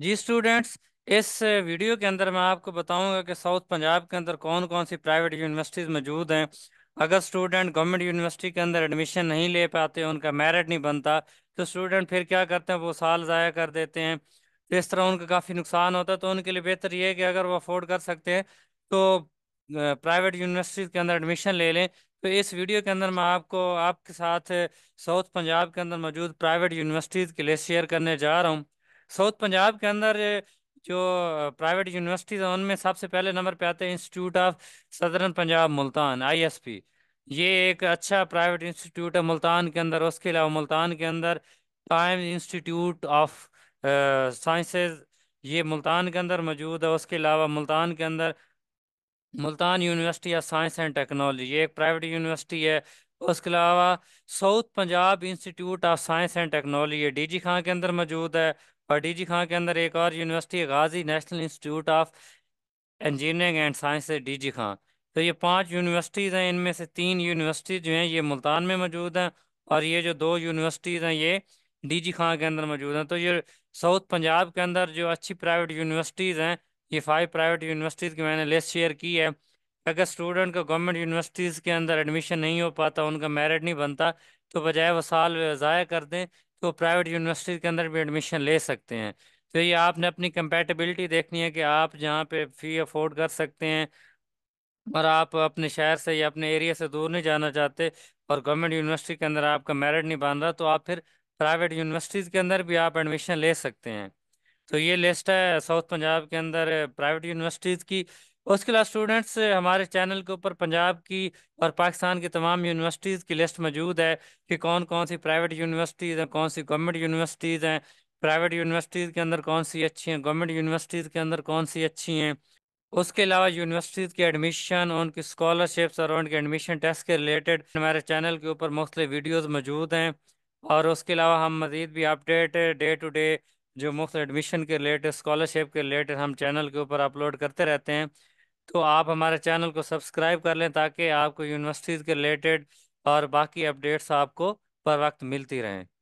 जी students इस video के अंदर मैं आपको बताऊंगा कि साउथ पंजाब के अंदर कौन कौन सी प्राइवेट यूनिवर्सिटीज़ मौजूद हैं अगर स्टूडेंट गवर्नमेंट यूनिवर्सिटी के अंदर एडमिशन नहीं ले पाते उनका मेरिट नहीं बनता तो स्टूडेंट फिर क्या करते हैं वो साल ज़ाया कर देते हैं तो इस तरह उनका काफ़ी नुकसान होता है तो उनके लिए बेहतर ये है कि अगर वो अफोर्ड कर सकते हैं तो प्राइवेट यूनिवर्सिटीज़ के अंदर एडमिशन ले लें तो इस वीडियो के अंदर मैं आपको आपके साथ साउथ पंजाब के अंदर मौजूद प्राइवेट यूनिवर्सिटीज़ के लिए शेयर करने जा रहा हूँ साउथ पंजाब के अंदर जो प्राइवेट यूनिवर्सिटीज़ हैं उनमें सबसे पहले नंबर पे आते हैं institute of southern Punjab Multan ISP ये एक अच्छा प्राइवेट इंस्टीट्यूट है मुल्तान के अंदर उसके अलावा मुल्तान के अंदर टाइम इंस्टीट्यूट ऑफ साइंसेज ये मुल्तान के अंदर मौजूद है उसके अलावा मुल्तान के अंदर Multan university of science and technology ये एक प्राइवेट यूनिवर्सिटी है उसके अलावा south Punjab institute of science and technology ये जी खान के अंदर मौजूद है और जी खान के अंदर एक और यूनिवर्सिटी है Ghazi national institute of engineering and science है जी खान तो ये पांच यूनिवर्सिटीज़ हैं इनमें से तीन यूनिवर्सिटी जो हैं ये मुल्तान में मौजूद हैं और ये जो दो यूनिवर्सिटीज़ हैं ये जी खान के अंदर मौजूद हैं तो ये साउथ पंजाब के अंदर जो अच्छी प्राइवेट यूनिवर्सिटीज़ हैं ये फाइव प्राइवेट यूनिवर्सिटीज़ की मैंने लिस्ट शेयर की है अगर स्टूडेंट का गवर्नमेंट यूनिवर्सिटीज़ के अंदर एडमिशन नहीं हो पाता उनका मेरिट नहीं बनता तो बजाय वो साल ज़ाया कर दें तो प्राइवेट यूनिवर्सिटी के अंदर भी एडमिशन ले सकते हैं तो ये आपने अपनी कंपेटेबिलिटी देखनी है कि आप जहाँ पे फ़ी अफोर्ड कर सकते हैं और आप अपने शहर से या अपने एरिया से दूर नहीं जाना चाहते और गवर्नमेंट यूनिवर्सिटी के अंदर आपका मेरिट नहीं बन रहा तो आप फिर प्राइवेट यूनिवर्सिटीज़ के अंदर भी आप एडमिशन ले सकते हैं तो ये लिस्ट है साउथ पंजाब के अंदर प्राइवेट यूनिवर्सिटीज़ की उसके अलावा स्टूडेंट्स हमारे चैनल के ऊपर पंजाब की और पाकिस्तान की तमाम यूनिवर्सिटीज़ की लिस्ट मौजूद है कि कौन कौन सी प्राइवेट यूनिवर्सिटीज़ हैं कौन सी गवर्नमेंट यूनिवर्सिटीज़ हैं प्राइवेट यूनिवर्सिटीज़ के अंदर कौन सी अच्छी हैं गवर्नमेंट यूनिवर्सिटीज़ के अंदर कौन सी अच्छी हैं उसके अलावा यूनिवर्सिटीज़ के एडमिशन उनकी स्कॉलरशिप्स और उनके एडमिशन टेस्ट के रिलेटेड हमारे चैनल के ऊपर मुख्तु वीडियोज़ मौजूद हैं और उसके अलावा हम मज़ीद भी अपडेट डे टू डे जो मुख्त एडमिशन के रिलेटेड स्कॉलरशिप के रिलेटेड हम चैनल के ऊपर अपलोड करते रहते हैं तो आप हमारे चैनल को सब्सक्राइब कर लें ताकि आपको यूनिवर्सिटीज़ के रिलेटेड और बाकी अपडेट्स आपको पर वक्त मिलती रहें